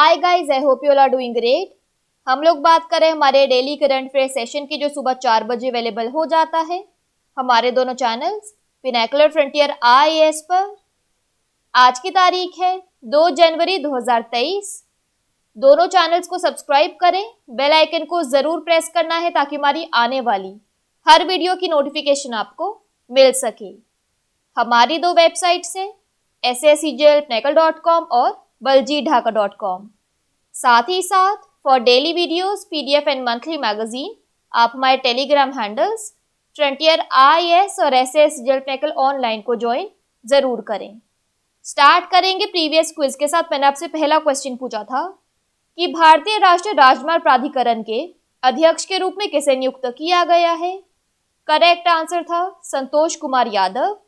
hi guys I hope you are doing great हम लोग बात करें हमारे डेली करंट अफेयर सेशन की जो सुबह चार बजे अवेलेबल हो जाता है हमारे दोनों चैनल्स पिनाकुलर फ्रंटियर आई पर आज की तारीख है 2 जनवरी 2023 दोनों चैनल्स को सब्सक्राइब करें बेल आइकन को ज़रूर प्रेस करना है ताकि हमारी आने वाली हर वीडियो की नोटिफिकेशन आपको मिल सके हमारी दो वेबसाइट्स हैं S S C G L और बलजीत ढाका डॉट कॉम साथ ही साथ for daily videos PDF and monthly magazine आप हमारे Telegram handles frontier I S और एस एस पैकल ऑनलाइन को ज्वाइन ज़रूर करें स्टार्ट करेंगे प्रीवियस क्विज के साथ मैंने आपसे पहला क्वेश्चन पूछा था कि भारतीय राष्ट्रीय राजमार्ग प्राधिकरण के अध्यक्ष के रूप में किसे नियुक्त किया गया है करेक्ट आंसर था संतोष कुमार यादव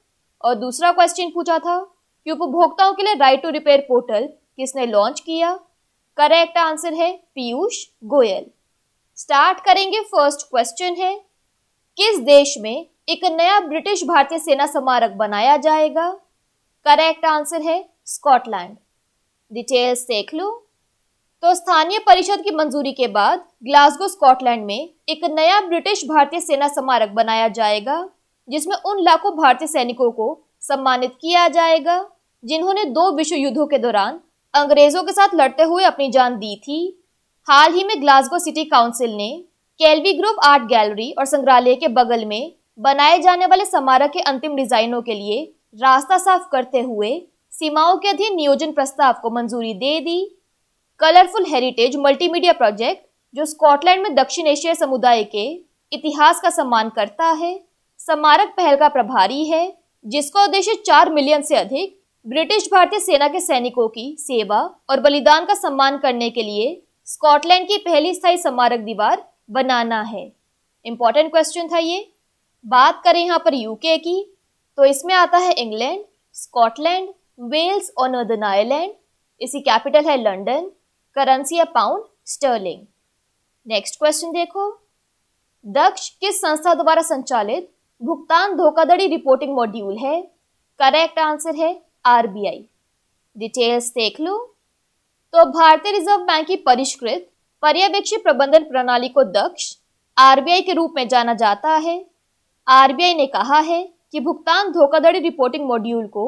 और दूसरा क्वेश्चन पूछा था कि उपभोक्ताओं के लिए राइट टू रिपेयर पोर्टल किसने लॉन्च किया करेक्ट आंसर है पीयूष गोयल स्टार्ट करेंगे फर्स्ट क्वेश्चन है किस देश में एक नया ब्रिटिश भारतीय सेना स्मारक बनाया जाएगा करेक्ट आंसर है स्कॉटलैंड डिटेल्स देख लो तो स्थानीय परिषद की मंजूरी के बाद ग्लासगो स्कॉटलैंड में एक नया ब्रिटिश भारतीय सेना स्मारक बनाया जाएगा जिसमें उन लाखों भारतीय सैनिकों को सम्मानित किया जाएगा जिन्होंने दो विश्व युद्धों के दौरान अंग्रेजों के साथ लड़ते हुए अपनी जान दी थी हाल ही में ग्लासगो सिटी काउंसिल ने कैलवी ग्रुप आर्ट गैलरी और संग्रहालय के बगल में बनाए जाने वाले समारोह के अंतिम डिजाइनों के लिए रास्ता साफ करते हुए सीमाओं के अधीन नियोजन प्रस्ताव को मंजूरी दे दी कलरफुल हेरिटेज मल्टीमीडिया प्रोजेक्ट जो स्कॉटलैंड में दक्षिण एशियाई समुदाय के इतिहास का सम्मान करता है स्मारक पहल का प्रभारी है जिसका उद्देश्य चार मिलियन से अधिक ब्रिटिश भारतीय सेना के सैनिकों की सेवा और बलिदान का सम्मान करने के लिए स्कॉटलैंड की पहली स्थायी स्मारक दीवार बनाना है इंपॉर्टेंट क्वेश्चन था ये बात करें यहाँ पर यूके की तो इसमें आता है इंग्लैंड स्कॉटलैंड वेल्स और नॉर्दर्न आयरलैंड इसी कैपिटल है लंडन करेंसी है पाउंड स्टर्लिंग नेक्स्ट क्वेश्चन देखो दक्ष किस संस्था द्वारा संचालित भुगतान धोखाधड़ी रिपोर्टिंग मॉड्यूल है करेक्ट आंसर है आरबीआई डिटेल्स देख लो तो भारतीय रिजर्व बैंक की परिष्कृत पर्यवेक्षी प्रबंधन प्रणाली को दक्ष आरबीआई के रूप में जाना जाता है आरबीआई ने कहा है कि भुगतान धोखाधड़ी रिपोर्टिंग मॉड्यूल को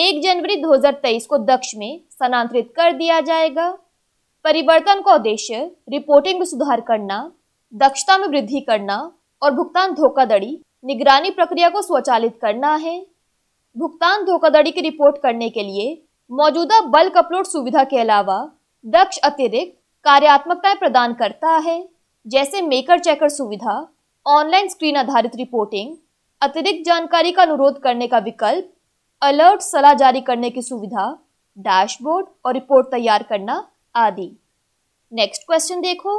1 जनवरी 2023 को दक्ष में स्थानांतरित कर दिया जाएगा परिवर्तन का उद्देश्य रिपोर्टिंग में सुधार करना दक्षता में वृद्धि करना और भुगतान धोखाधड़ी निगरानी प्रक्रिया को स्वचालित करना है भुगतान धोखाधड़ी की रिपोर्ट करने के लिए मौजूदा बल्क अपलोड सुविधा के अलावा दक्ष अतिरिक्त कार्यात्मकताएं प्रदान करता है जैसे मेकर चेकर सुविधा ऑनलाइन स्क्रीन आधारित रिपोर्टिंग अतिरिक्त जानकारी का अनुरोध करने का विकल्प अलर्ट सलाह जारी करने की सुविधा डैशबोर्ड और रिपोर्ट तैयार करना आदि नेक्स्ट क्वेश्चन देखो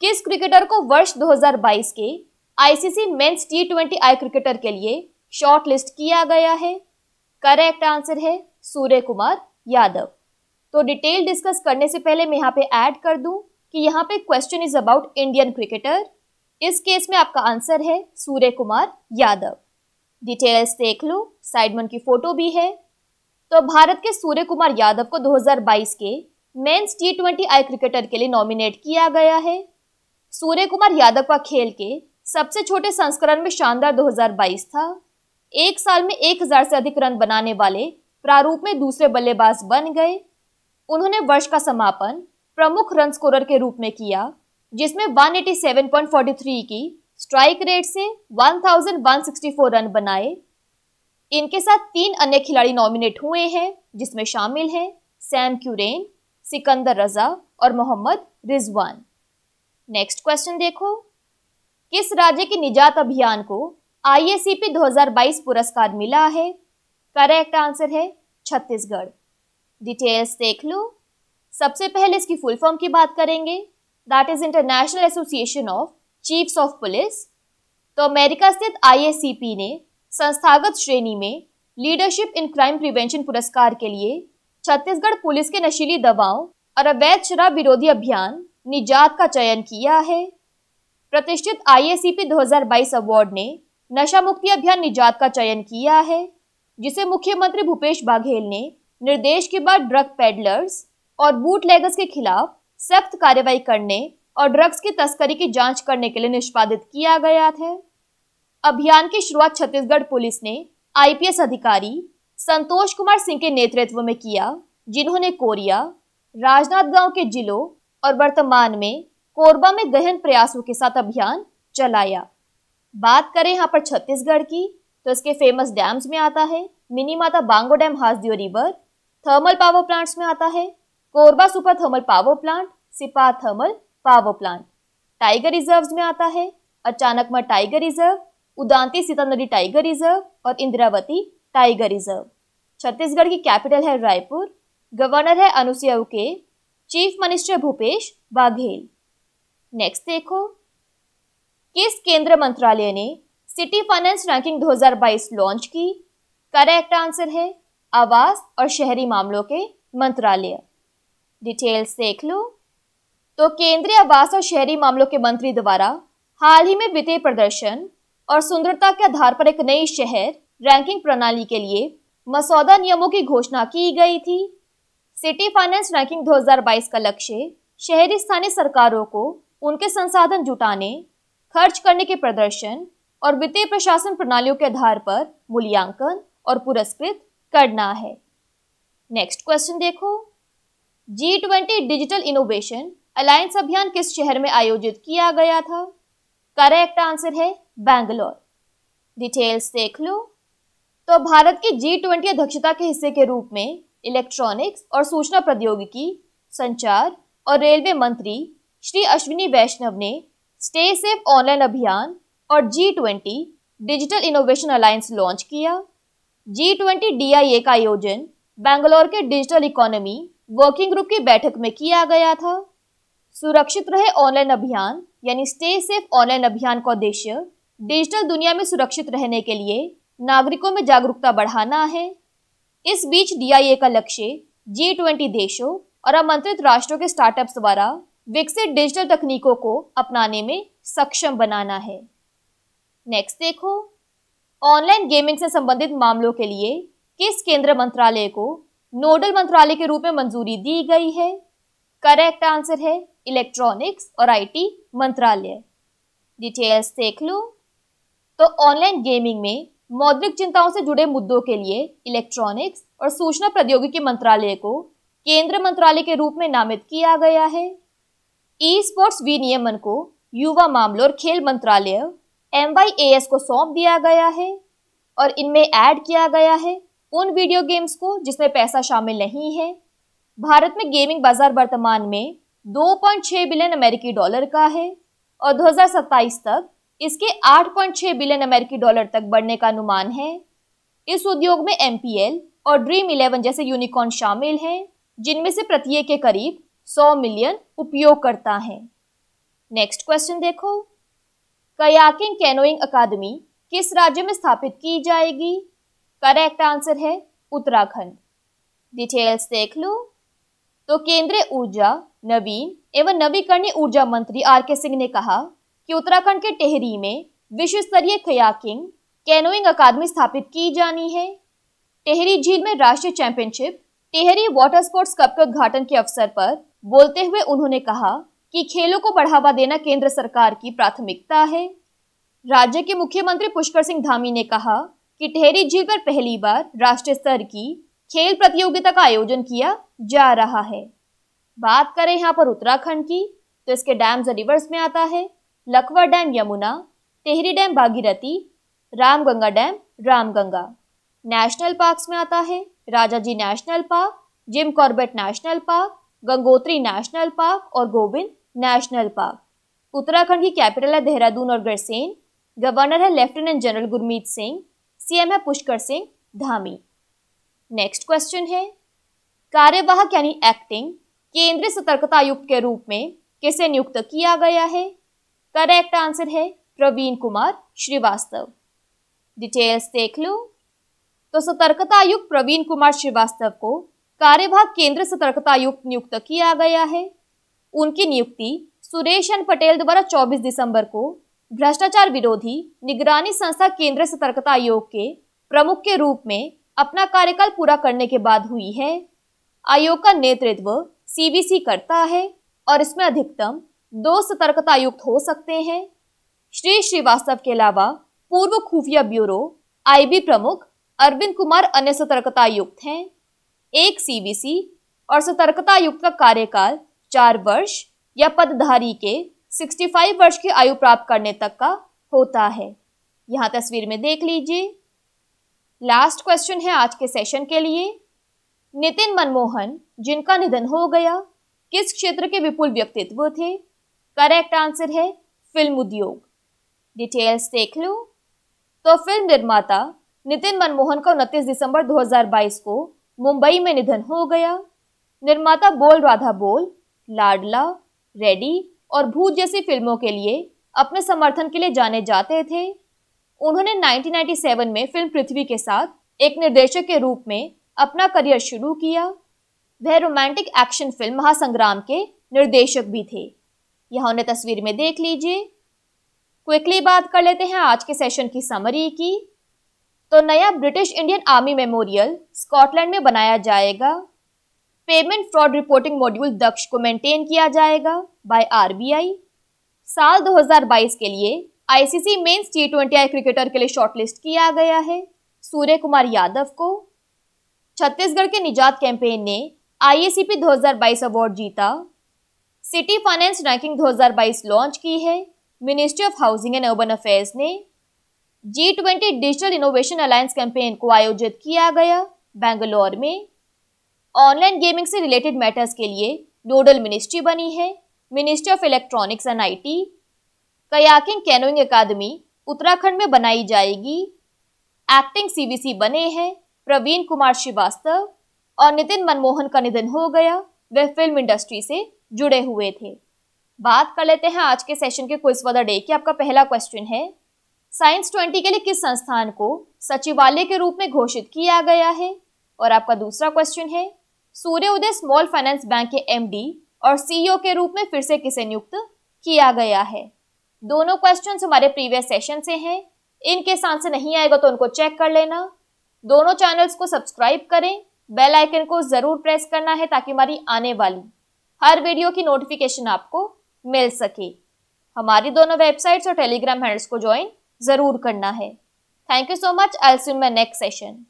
किस क्रिकेटर को वर्ष 2022 के ICC men's twenty I cricketer के लिए शॉर्टलिस्ट किया गया है करेक्ट आंसर है सूर्य कुमार यादव तो डिटेल डिस्कस करने से पहले मैं यहाँ पे ऐड कर दूं कि यहाँ पे question is about Indian cricketer इस केस में आपका आंसर है सूर्य कुमार यादव डिटेल्स देख लो साइडमन की फोटो भी है तो भारत के सूर्य कुमार यादव को 2022 के men's T twenty I cricketer के लिए नॉमिनेट किया गया है सूर्य कुमार यादव का खेल के सबसे छोटे संस्करण में शानदार 2022 था एक साल में एक हजार से अधिक रन बनाने वाले प्रारूप में दूसरे बल्लेबाज बन गए उन्होंने वर्ष का समापन प्रमुख रन स्कोरर के रूप में किया जिसमें 187.43 की स्ट्राइक रेट से 1164 रन बनाए इनके साथ तीन अन्य खिलाड़ी नॉमिनेट हुए हैं जिसमें शामिल हैं सैम क्यूरेन सिकंदर रजा और मोहम्मद रिजवान नेक्स्ट क्वेश्चन देखो किस राज्य के निजात अभियान को आईएसीपी 2022 पुरस्कार मिला है करेक्ट आंसर है छत्तीसगढ़ डिटेल्स देख लो सबसे पहले इसकी फुल फॉर्म की बात करेंगे that is international association of chiefs of police तो अमेरिका स्थित आईएसीपी ने संस्थागत श्रेणी में लीडरशिप इन क्राइम प्रिवेंशन पुरस्कार के लिए छत्तीसगढ़ पुलिस के नशीली दवाओं और अवैध शराब विरोधी अभियान निजात का चयन किया है प्रतिष्ठित आईएसीपी 2022 अवार्ड ने नशा मुक्ति अभियान निजात का चयन किया है जिसे मुख्यमंत्री भूपेश बघेल ने निर्देश के बाद ड्रग पेडलर्स और बूट लेगर्स के खिलाफ सख्त कार्रवाई करने और ड्रग्स की तस्करी की जांच करने के लिए निष्पादित किया गया था अभियान की शुरुआत छत्तीसगढ़ पुलिस ने आईपीएस अधिकारी संतोष कुमार सिंह के नेतृत्व में किया जिन्होंने कोरिया गांव के जिलों और वर्तमान में कोरबा में गहन प्रयासों के साथ अभियान चलाया बात करें यहाँ पर छत्तीसगढ़ की तो इसके फेमस डैम्स में आता है Minimata Bango dam Hasdeo river thermal power plants में आता है Korba super thermal power plant Sipat thermal power plant tiger reserves में आता है Achanakmar tiger reserve Udanti Sitanadi tiger reserve और इंदिरावती टाइगर रिजर्व छत्तीसगढ़ की कैपिटल है रायपुर गवर्नर है Anusuiya Uikey chief minister Bhupesh Baghel next देखो किस केंद्र मंत्रालय ने सिटी फाइनेंस रैंकिंग 2022 लॉन्च की करेक्ट आंसर है आवास और शहरी मामलों के मंत्रालय डिटेल्स देख लो तो केंद्रीय आवास और शहरी मामलों के मंत्री द्वारा हाल ही में वित्तीय प्रदर्शन और सुंदरता के आधार पर एक नई शहर रैंकिंग प्रणाली के लिए मसौदा नियमों की घोषणा की गई थी सिटी फाइनेंस रैंकिंग 2022 का लक्ष्य शहरी स्थानीय सरकारों को उनके संसाधन जुटाने खर्च करने के प्रदर्शन और वित्तीय प्रशासन प्रणालियों के आधार पर मूल्यांकन और पुरस्कृत करना है नेक्स्ट क्वेश्चन देखो G twenty digital innovation alliance अभियान किस शहर में आयोजित किया गया था करेक्ट आंसर है बैंगलोर डिटेल्स देख लो तो भारत की जी ट्वेंटी अध्यक्षता के हिस्से के रूप में इलेक्ट्रॉनिक्स और सूचना प्रौद्योगिकी संचार और रेलवे मंत्री श्री अश्विनी वैष्णव ने स्टे सेफ ऑनलाइन अभियान और G twenty digital innovation alliance launch किया जी ट्वेंटी डी आई ए का आयोजन बेंगलोर के डिजिटल इकोनॉमी वर्किंग ग्रुप की बैठक में किया गया था सुरक्षित रहे ऑनलाइन अभियान यानी स्टे सेफ ऑनलाइन अभियान का उद्देश्य डिजिटल दुनिया में सुरक्षित रहने के लिए नागरिकों में जागरूकता बढ़ाना है इस बीच डी का लक्ष्य जी ट्वेंटी देशों और आमंत्रित राष्ट्रों के स्टार्टअप्स द्वारा विकसित डिजिटल तकनीकों को अपनाने में सक्षम बनाना है नेक्स्ट देखो ऑनलाइन गेमिंग से संबंधित मामलों के लिए किस केंद्र मंत्रालय को नोडल मंत्रालय के रूप में मंजूरी दी गई है करेक्ट आंसर है इलेक्ट्रॉनिक्स और आईटी मंत्रालय डिटेल्स देख लो तो ऑनलाइन गेमिंग में मौद्रिक चिंताओं से जुड़े मुद्दों के लिए इलेक्ट्रॉनिक्स और सूचना प्रौद्योगिकी मंत्रालय को केंद्र मंत्रालय के रूप में नामित किया गया है ई स्पोर्ट्स विनियमन को युवा मामलों और खेल मंत्रालय एम को सौंप दिया गया है और इनमें ऐड किया गया है उन वीडियो गेम्स को जिसमें पैसा शामिल नहीं है भारत में गेमिंग बाजार वर्तमान में 2.6 बिलियन अमेरिकी डॉलर का है और 2027 तक इसके 8.6 बिलियन अमेरिकी डॉलर तक बढ़ने का अनुमान है इस उद्योग में एम और ड्रीम इलेवन जैसे यूनिकॉर्न शामिल हैं जिनमें से प्रत्येक के करीब 100 मिलियन उपयोगकर्ता हैं नेक्स्ट क्वेश्चन देखो कयाकिंग कैनोइंग अकादमी किस राज्य में स्थापित की जाएगी करेक्ट आंसर है उत्तराखंड डिटेल्स देख लो तो केंद्रीय ऊर्जा नवीन एवं नवीकरणीय ऊर्जा मंत्री आर के सिंह ने कहा कि उत्तराखंड के टेहरी में विश्व स्तरीय कयाकिंग कैनोइंग अकादमी स्थापित की जानी है टेहरी झील में राष्ट्रीय championship Tehri water sports cup के उद्घाटन के अवसर पर बोलते हुए उन्होंने कहा कि खेलों को बढ़ावा देना केंद्र सरकार की प्राथमिकता है राज्य के मुख्यमंत्री पुष्कर सिंह धामी ने कहा कि टेहरी झील पर पहली बार राष्ट्रीय स्तर की खेल प्रतियोगिता का आयोजन किया जा रहा है बात करें यहाँ पर उत्तराखंड की तो इसके डैम रिवर्स में आता है Lakhwar dam Yamuna Tehri dam Bhagirathi Ramganga dam Ramganga national parks में आता है Rajaji national park Jim Corbett national park Gangotri national park और गोविंद नेशनल पार्क उत्तराखंड की कैपिटल है देहरादून और गरसेन गवर्नर है lieutenant general Gurmeet Singh CM है पुष्कर सिंह धामी नेक्स्ट क्वेश्चन है कार्यवाहक यानी एक्टिंग केंद्रीय सतर्कता आयुक्त के रूप में किसे नियुक्त किया गया है करेक्ट आंसर है प्रवीण कुमार श्रीवास्तव डिटेल्स देख लो तो सतर्कता आयुक्त प्रवीण कुमार श्रीवास्तव को कार्यभाग केंद्र सतर्कता आयुक्त नियुक्त किया गया है उनकी नियुक्ति सुरेश एन पटेल द्वारा 24 दिसंबर को भ्रष्टाचार विरोधी निगरानी संस्था केंद्र सतर्कता आयोग के प्रमुख के रूप में अपना कार्यकाल पूरा करने के बाद हुई है आयोग का नेतृत्व सीबीसी करता है और इसमें अधिकतम दो सतर्कता आयुक्त हो सकते हैं श्री श्रीवास्तव के अलावा पूर्व खुफिया ब्यूरो आईबी प्रमुख अरविंद कुमार अन्य सतर्कता आयुक्त हैं एक सीवीसी और सतर्कता युक्त का कार्यकाल चार वर्ष या पदधारी के 65 वर्ष की आयु प्राप्त करने तक का होता है यहाँ तस्वीर में देख लीजिए लास्ट क्वेश्चन है आज के सेशन के लिए नितिन मनमोहन जिनका निधन हो गया किस क्षेत्र के विपुल व्यक्तित्व थे करेक्ट आंसर है फिल्म उद्योग डिटेल्स देख लो तो फिल्म निर्माता नितिन मनमोहन का उनतीस दिसंबर 2022 को मुंबई में निधन हो गया निर्माता बोल राधा बोल लाडला रेडी और भूत जैसी फिल्मों के लिए अपने समर्थन के लिए जाने जाते थे उन्होंने 1997 में फिल्म पृथ्वी के साथ एक निर्देशक के रूप में अपना करियर शुरू किया वह रोमांटिक एक्शन फिल्म महासंग्राम के निर्देशक भी थे यह उन्हें तस्वीर में देख लीजिए क्विकली बात कर लेते हैं आज के सेशन की समरी की तो नया British Indian army memorial Scotland में बनाया जाएगा payment fraud reporting module Daksh को मेंटेन किया जाएगा बाय आरबीआई साल 2022 के लिए ICC men's T twenty cricketer के लिए शॉर्टलिस्ट किया गया है सूर्य कुमार यादव को छत्तीसगढ़ के निजात कैंपेन ने आईएसीपी 2022 अवार्ड जीता सिटी फाइनेंस रैंकिंग 2022 लॉन्च की है ministry of housing and urban affairs ने G twenty digital innovation alliance campaign को आयोजित किया गया बेंगलोर में ऑनलाइन गेमिंग से रिलेटेड मैटर्स के लिए नोडल मिनिस्ट्री बनी है ministry of electronics and IT kayaking canoeing अकादमी उत्तराखंड में बनाई जाएगी एक्टिंग सी बने हैं प्रवीण कुमार श्रीवास्तव और नितिन मनमोहन का निधन हो गया वे फिल्म इंडस्ट्री से जुड़े हुए थे बात कर लेते हैं आज के सेशन के क्विज फॉर डे की आपका पहला क्वेश्चन है साइंस ट्वेंटी के लिए किस संस्थान को सचिवालय के रूप में घोषित किया गया है और आपका दूसरा क्वेश्चन है Suryoday small finance bank के एमडी और सीईओ e के रूप में फिर से किसे नियुक्त किया गया है दोनों क्वेश्चन हमारे प्रीवियस सेशन से हैं इनके साथ से नहीं आएगा तो उनको चेक कर लेना दोनों चैनल्स को सब्सक्राइब करें बेल आइकन को ज़रूर प्रेस करना है ताकि हमारी आने वाली हर वीडियो की नोटिफिकेशन आपको मिल सके हमारी दोनों वेबसाइट्स और टेलीग्राम हैंडल्स को ज्वाइन ज़रूर करना है thank you so much I see my next session